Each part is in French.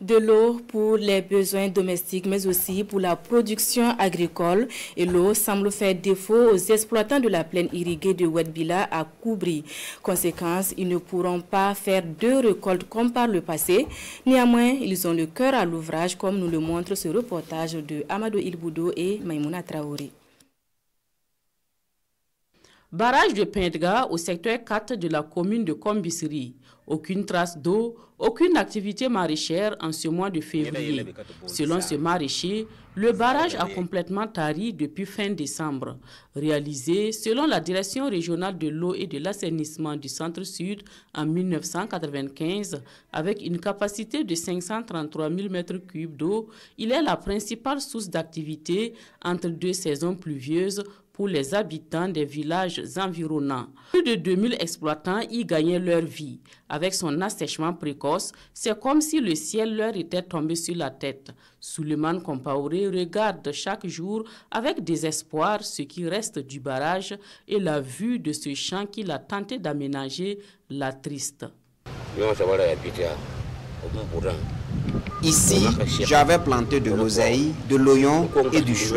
de l'eau pour les besoins domestiques, mais aussi pour la production agricole. Et l'eau semble faire défaut aux exploitants de la plaine irriguée de Ouedbila à Koubri. Conséquence, ils ne pourront pas faire deux récoltes comme par le passé. Néanmoins, ils ont le cœur à l'ouvrage, comme nous le montre ce reportage de Amado Ilboudo et Maimouna Traoré. Barrage de Pindga au secteur 4 de la commune de combisserie Aucune trace d'eau, aucune activité maraîchère en ce mois de eh ben, février. Selon ce maraîcher, le barrage a complètement tari depuis fin décembre. Réalisé selon la Direction régionale de l'eau et de l'assainissement du Centre-Sud en 1995, avec une capacité de 533 000 m3 d'eau, il est la principale source d'activité entre deux saisons pluvieuses pour les habitants des villages environnants. Plus de 2000 exploitants y gagnaient leur vie. Avec son assèchement précoce, c'est comme si le ciel leur était tombé sur la tête. Suleiman Compaoré regarde chaque jour avec désespoir ce qui reste du barrage et la vue de ce champ qu'il a tenté d'aménager la triste. Ici, j'avais planté de l'oseille, de l'oyon et du chou.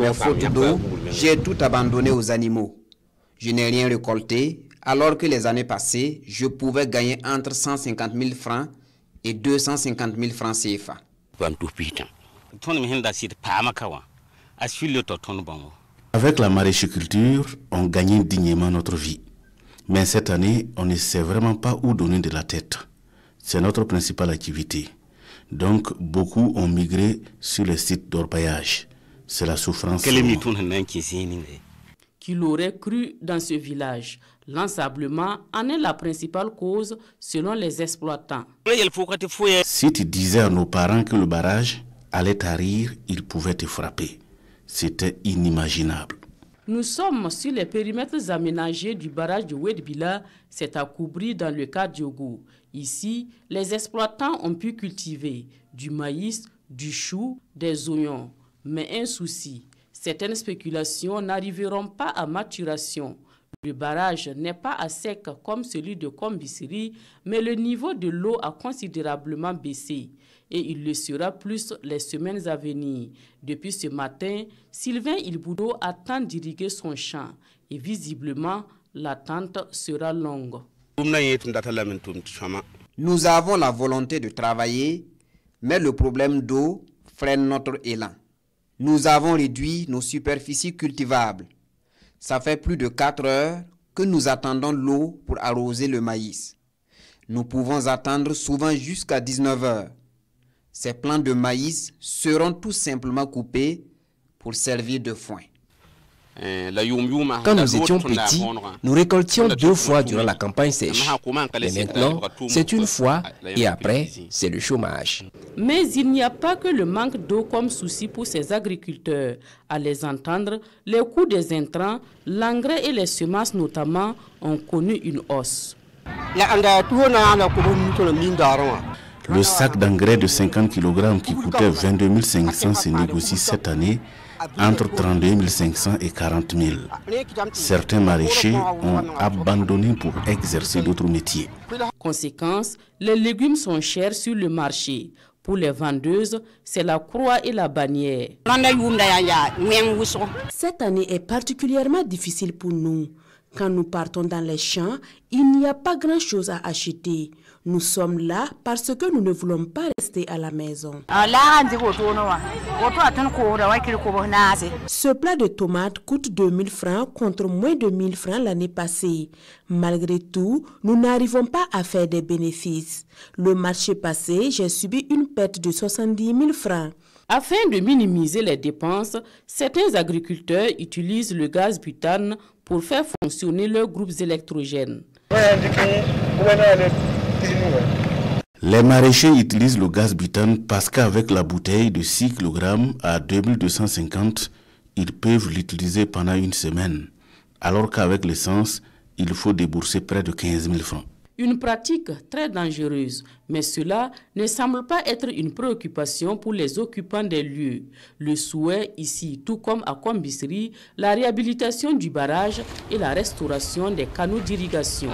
Mais faute d'eau, j'ai tout abandonné aux animaux. Je n'ai rien récolté, alors que les années passées, je pouvais gagner entre 150 000 francs et 250 000 francs CFA. Avec la maraîchiculture, on gagnait dignement notre vie. Mais cette année, on ne sait vraiment pas où donner de la tête. C'est notre principale activité. Donc, beaucoup ont migré sur les sites d'orpaillage. C'est la souffrance. Hein. Qui l'aurait cru dans ce village L'ensablement en est la principale cause selon les exploitants. Si tu disais à nos parents que le barrage allait tarir, ils pouvaient te frapper. C'était inimaginable. Nous sommes sur les périmètres aménagés du barrage de Wedbila, c'est à Koubri dans le cas Diogo. Ici, les exploitants ont pu cultiver du maïs, du chou, des oignons. Mais un souci, certaines spéculations n'arriveront pas à maturation le barrage n'est pas à sec comme celui de Kombisiri, mais le niveau de l'eau a considérablement baissé et il le sera plus les semaines à venir. Depuis ce matin, Sylvain Ilboudo attend d'irriguer son champ et visiblement l'attente sera longue. Nous avons la volonté de travailler, mais le problème d'eau freine notre élan. Nous avons réduit nos superficies cultivables ça fait plus de 4 heures que nous attendons l'eau pour arroser le maïs. Nous pouvons attendre souvent jusqu'à 19 heures. Ces plants de maïs seront tout simplement coupés pour servir de foin. Eh, hein, Quand nous étions petits, hein. nous récoltions deux fois durant la campagne sèche. Mais maintenant, c'est une fois ah, et après, c'est le chômage. Mais il n'y a pas que le manque d'eau comme souci pour ces agriculteurs. À les entendre, les coûts des intrants, l'engrais et les semences notamment, ont connu une hausse. Hein. Le sac d'engrais de 50 kg qui coûtait 22 500 se négocie cette année entre 32 500 et 40 000. Certains maraîchers ont abandonné pour exercer d'autres métiers. Conséquence, les légumes sont chers sur le marché. Pour les vendeuses, c'est la croix et la bannière. Cette année est particulièrement difficile pour nous. Quand nous partons dans les champs, il n'y a pas grand-chose à acheter. Nous sommes là parce que nous ne voulons pas rester à la maison. Ce plat de tomates coûte 2000 francs contre moins de 1000 francs l'année passée. Malgré tout, nous n'arrivons pas à faire des bénéfices. Le marché passé, j'ai subi une perte de 70 000 francs. Afin de minimiser les dépenses, certains agriculteurs utilisent le gaz butane pour faire fonctionner leurs groupes électrogènes. Les maraîchers utilisent le gaz butane parce qu'avec la bouteille de 6 kg à 2250, ils peuvent l'utiliser pendant une semaine, alors qu'avec l'essence, il faut débourser près de 15 000 francs. Une pratique très dangereuse, mais cela ne semble pas être une préoccupation pour les occupants des lieux. Le souhait ici, tout comme à Combisserie, la réhabilitation du barrage et la restauration des canaux d'irrigation.